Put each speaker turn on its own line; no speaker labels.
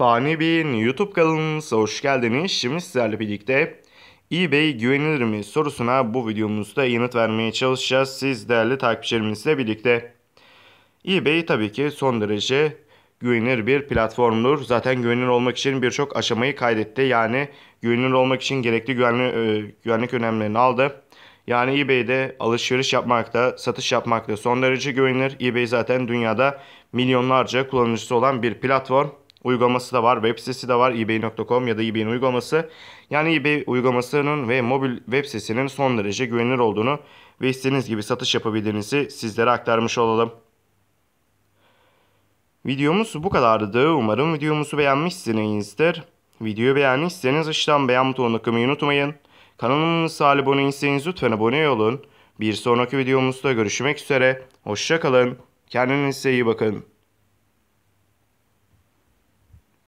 Fani Bey'in YouTube kanalımıza hoş geldiniz. Şimdi sizlerle birlikte eBay güvenilir mi sorusuna bu videomuzda yanıt vermeye çalışacağız. Siz değerli takipçilerimizle birlikte. eBay tabii ki son derece güvenilir bir platformdur. Zaten güvenilir olmak için birçok aşamayı kaydetti. Yani güvenilir olmak için gerekli güvenli, e, güvenlik önlemlerini aldı. Yani eBay'de alışveriş yapmakta, satış yapmakta son derece güvenilir. eBay zaten dünyada milyonlarca kullanıcısı olan bir platform uygulaması da var. Web sitesi de var. ebay.com ya da ebay'in uygulaması. Yani ebay uygulamasının ve mobil web sitesinin son derece güvenilir olduğunu ve istediğiniz gibi satış yapabildiğinizi sizlere aktarmış olalım. Videomuz bu kadardı. Umarım videomuzu beğenmişsinizdir. Videoyu beğendiyseniz aşağıdan beğen butonuna kımayı unutmayın. Kanalımıza abone değilseniz lütfen abone olun. Bir sonraki videomuzda görüşmek üzere. Hoşçakalın. Kendinize iyi bakın.